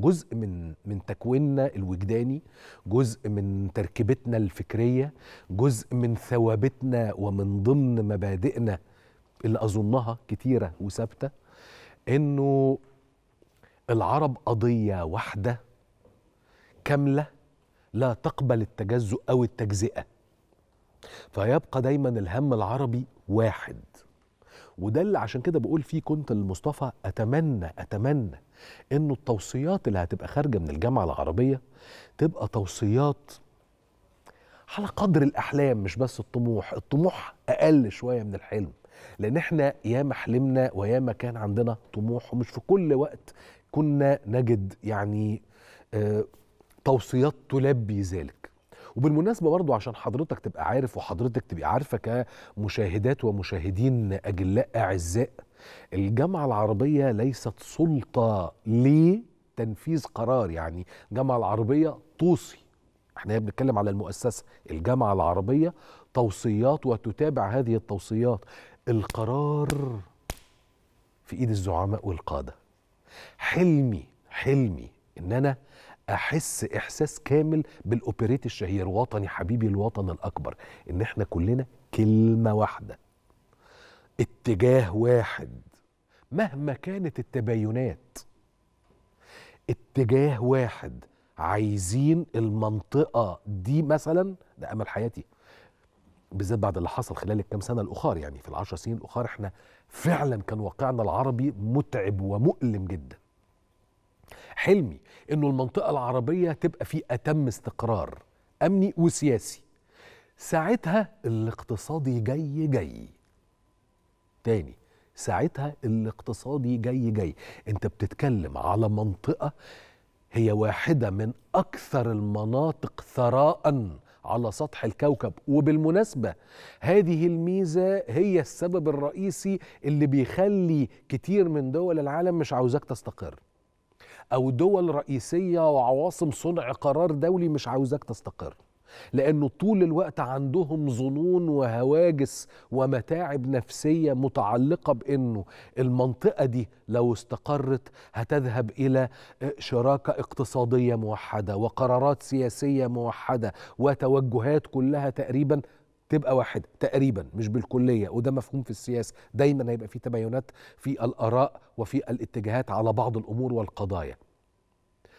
جزء من من تكويننا الوجداني جزء من تركيبتنا الفكريه جزء من ثوابتنا ومن ضمن مبادئنا اللي اظنها كتيره وثابته انه العرب قضيه واحده كامله لا تقبل التجزؤ او التجزئه فيبقى دايما الهم العربي واحد وده اللي عشان كده بقول فيه كنت لمصطفى اتمنى اتمنى انه التوصيات اللي هتبقى خارجه من الجامعه العربيه تبقى توصيات على قدر الاحلام مش بس الطموح الطموح اقل شويه من الحلم لان احنا ياما حلمنا وياما كان عندنا طموح ومش في كل وقت كنا نجد يعني آه، توصيات تلبي ذلك وبالمناسبه برضو عشان حضرتك تبقى عارف وحضرتك تبقى عارفه كمشاهدات ومشاهدين اجلاء اعزاء الجامعه العربيه ليست سلطه لتنفيذ قرار يعني الجامعه العربيه توصي احنا بنتكلم على المؤسسه الجامعه العربيه توصيات وتتابع هذه التوصيات القرار في ايد الزعماء والقاده حلمي حلمي ان انا احس احساس كامل بالاوبريت الشهير وطني حبيبي الوطن الاكبر ان احنا كلنا كلمه واحده اتجاه واحد مهما كانت التباينات اتجاه واحد عايزين المنطقه دي مثلا ده امل حياتي بالذات بعد اللي حصل خلال الكام سنه الاخر يعني في العشر سنين الاخر احنا فعلا كان واقعنا العربي متعب ومؤلم جدا حلمي انه المنطقه العربيه تبقى في اتم استقرار امني وسياسي ساعتها الاقتصادي جاي جاي تاني ساعتها الاقتصادي جاي جاي انت بتتكلم على منطقه هي واحده من اكثر المناطق ثراء على سطح الكوكب وبالمناسبه هذه الميزه هي السبب الرئيسي اللي بيخلي كتير من دول العالم مش عاوزاك تستقر او دول رئيسيه وعواصم صنع قرار دولي مش عاوزاك تستقر لانه طول الوقت عندهم ظنون وهواجس ومتاعب نفسيه متعلقه بانه المنطقه دي لو استقرت هتذهب الى شراكه اقتصاديه موحده وقرارات سياسيه موحده وتوجهات كلها تقريبا تبقى واحده تقريبا مش بالكليه وده مفهوم في السياسه دايما هيبقى في تباينات في الاراء وفي الاتجاهات على بعض الامور والقضايا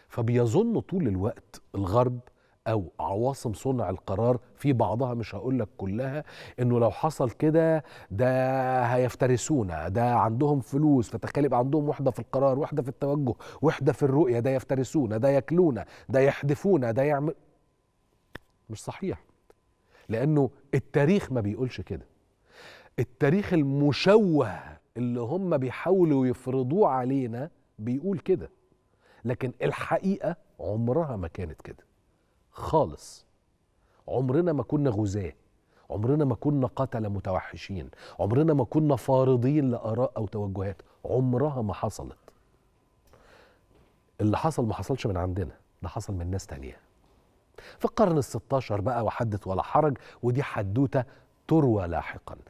فبيظن طول الوقت الغرب او عواصم صنع القرار في بعضها مش هقول لك كلها انه لو حصل كده ده هيفترسونا ده عندهم فلوس فتخيل يبقى عندهم وحده في القرار وحده في التوجه وحده في الرؤيه ده يفترسونا ده ياكلونا ده يحدفونا ده يعمل مش صحيح لانه التاريخ ما بيقولش كده التاريخ المشوه اللي هم بيحاولوا يفرضوه علينا بيقول كده لكن الحقيقه عمرها ما كانت كده خالص عمرنا ما كنا غزاه عمرنا ما كنا قتله متوحشين عمرنا ما كنا فارضين لاراء او توجهات عمرها ما حصلت اللي حصل ما حصلش من عندنا ده حصل من ناس تانيه في القرن ال16 بقى وحدث ولا حرج ودي حدوته تروى لاحقا